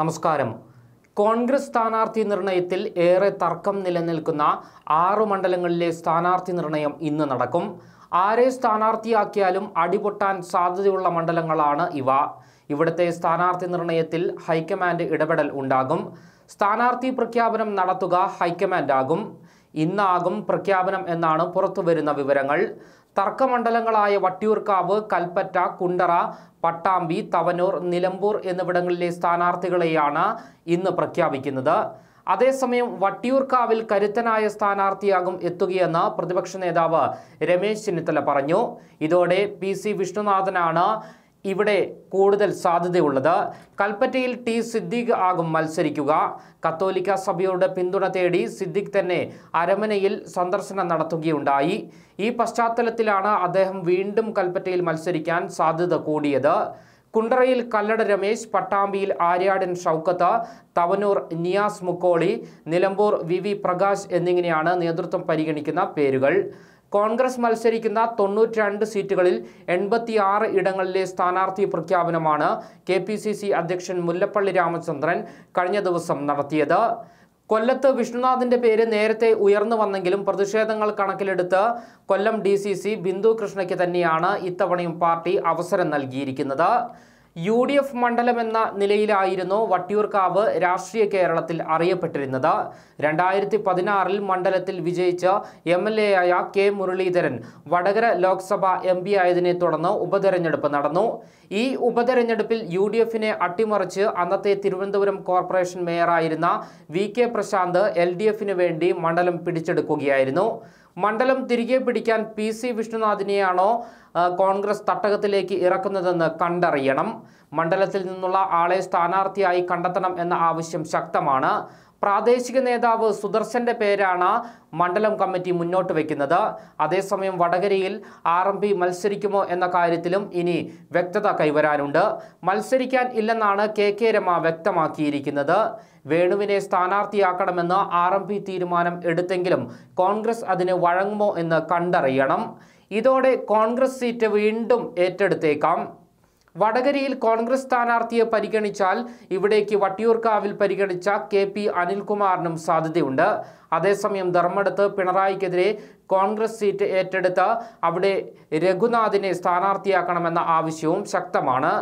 നമസ്കാരം കോൺഗ്രസ് സ്ഥാനാർത്ഥി നിർണയത്തിൽ ഏറെ തർക്കം നിലനിൽക്കുന്ന ആറു മണ്ഡലങ്ങളിലെ സ്ഥാനാർത്ഥി നിർണയം ഇന്ന് നടക്കും ആരെ സ്ഥാനാർത്ഥിയാക്കിയാലും അടിപൊട്ടാൻ സാധ്യതയുള്ള മണ്ഡലങ്ങളാണ് ഇവ ഇവിടുത്തെ സ്ഥാനാർത്ഥി നിർണയത്തിൽ ഹൈക്കമാൻഡ് ഇടപെടൽ ഉണ്ടാകും സ്ഥാനാർത്ഥി പ്രഖ്യാപനം നടത്തുക ഹൈക്കമാൻഡാകും ഇന്നാകും പ്രഖ്യാപനം എന്നാണ് പുറത്തുവരുന്ന വിവരങ്ങൾ തർക്കമണ്ഡലങ്ങളായ വട്ടിയൂർക്കാവ് കൽപ്പറ്റ കുണ്ടറ പട്ടാമ്പി തവനൂർ നിലമ്പൂർ എന്നിവിടങ്ങളിലെ സ്ഥാനാർത്ഥികളെയാണ് ഇന്ന് പ്രഖ്യാപിക്കുന്നത് അതേസമയം വട്ടിയൂർക്കാവിൽ കരുത്തനായ സ്ഥാനാർത്ഥിയാകും എത്തുകയെന്ന് പ്രതിപക്ഷ നേതാവ് രമേശ് ചെന്നിത്തല പറഞ്ഞു ഇതോടെ പി സി വിഷ്ണുനാഥനാണ് ഇവിടെ കൂടുതൽ സാധ്യതയുള്ളത് കൽപ്പറ്റയിൽ ടി സിദ്ദിഖ് ആകും മത്സരിക്കുക കത്തോലിക്ക സഭയുടെ പിന്തുണ തേടി സിദ്ദിഖ് തന്നെ അരമനയിൽ സന്ദർശനം നടത്തുകയുണ്ടായി ഈ പശ്ചാത്തലത്തിലാണ് അദ്ദേഹം വീണ്ടും കൽപ്പറ്റയിൽ മത്സരിക്കാൻ സാധ്യത കൂടിയത് കുണ്ടറയിൽ കല്ലട രമേശ് പട്ടാമ്പിയിൽ ആര്യാടൻ ഷൗക്കത്ത് തവനൂർ നിയാസ് മുക്കോളി നിലമ്പൂർ വി പ്രകാശ് എന്നിങ്ങനെയാണ് നേതൃത്വം പരിഗണിക്കുന്ന പേരുകൾ കോൺഗ്രസ് മത്സരിക്കുന്ന തൊണ്ണൂറ്റി രണ്ട് സീറ്റുകളിൽ എൺപത്തി ആറ് ഇടങ്ങളിലെ സ്ഥാനാർത്ഥി പ്രഖ്യാപനമാണ് കെ പി സി സി അധ്യക്ഷൻ മുല്ലപ്പള്ളി രാമചന്ദ്രൻ കഴിഞ്ഞ ദിവസം നടത്തിയത് കൊല്ലത്ത് വിഷ്ണുനാഥിന്റെ പേര് നേരത്തെ ഉയർന്നു വന്നെങ്കിലും പ്രതിഷേധങ്ങൾ കണക്കിലെടുത്ത് Kollam D C C Bindu കൃഷ്ണയ്ക്ക് തന്നെയാണ് ഇത്തവണയും പാർട്ടി അവസരം നൽകിയിരിക്കുന്നത് യു ഡി എഫ് മണ്ഡലം എന്ന നിലയിലായിരുന്നു വട്ടിയൂർക്കാവ് രാഷ്ട്രീയ കേരളത്തിൽ അറിയപ്പെട്ടിരുന്നത് രണ്ടായിരത്തി പതിനാറിൽ മണ്ഡലത്തിൽ വിജയിച്ച എം എൽ എ ആയ K Muraleedharan Vadakara Lok Sabha M P ആയതിനെ തുടർന്ന് ഉപതെരഞ്ഞെടുപ്പ് നടന്നു ഈ ഉപതെരഞ്ഞെടുപ്പിൽ യു ഡി എഫിനെ അട്ടിമറിച്ച് അന്നത്തെ തിരുവനന്തപുരം കോർപ്പറേഷൻ മേയറായിരുന്ന V K Prashanth L D എഫിന് വേണ്ടി മണ്ഡലം പിടിച്ചെടുക്കുകയായിരുന്നു മണ്ഡലം തിരികെ പിടിക്കാൻ പി സി വിഷ്ണുനാഥിനെയാണോ കോൺഗ്രസ് തട്ടകത്തിലേക്ക് ഇറക്കുന്നതെന്ന് കണ്ടറിയണം മണ്ഡലത്തിൽ നിന്നുള്ള ആളെ സ്ഥാനാർത്ഥിയായി കണ്ടെത്തണം എന്ന ആവശ്യം ശക്തമാണ് പ്രാദേശിക നേതാവ് സുദർശന്റെ പേരാണ് മണ്ഡലം കമ്മിറ്റി മുന്നോട്ട് വയ്ക്കുന്നത് അതേസമയം വടകരയിൽ ആർ എം പി മത്സരിക്കുമോ എന്ന കാര്യത്തിലും ഇനി വ്യക്തത കൈവരാനുണ്ട് മത്സരിക്കാൻ ഇല്ലെന്നാണ് കെ കെ രമ വ്യക്തമാക്കിയിരിക്കുന്നത് വേണുവിനെ സ്ഥാനാർത്ഥിയാക്കണമെന്ന് ആർ എം പി തീരുമാനം എടുത്തെങ്കിലും കോൺഗ്രസ് അതിന് വഴങ്ങുമോ എന്ന് കണ്ടറിയണം ഇതോടെ കോൺഗ്രസ് സീറ്റ് വീണ്ടും ഏറ്റെടുത്തേക്കാം വടകരയിൽ കോൺഗ്രസ് സ്ഥാനാർത്ഥിയെ പരിഗണിച്ചാൽ ഇവിടേക്ക് വട്ടിയൂർക്കാവിൽ പരിഗണിച്ച കെ പി അനിൽകുമാറിനും സാധ്യതയുണ്ട് അതേസമയം ധർമ്മടത്ത് പിണറായിക്കെതിരെ കോൺഗ്രസ് സീറ്റ് ഏറ്റെടുത്ത് അവിടെ രഘുനാഥിനെ സ്ഥാനാർത്ഥിയാക്കണമെന്ന ആവശ്യവും ശക്തമാണ്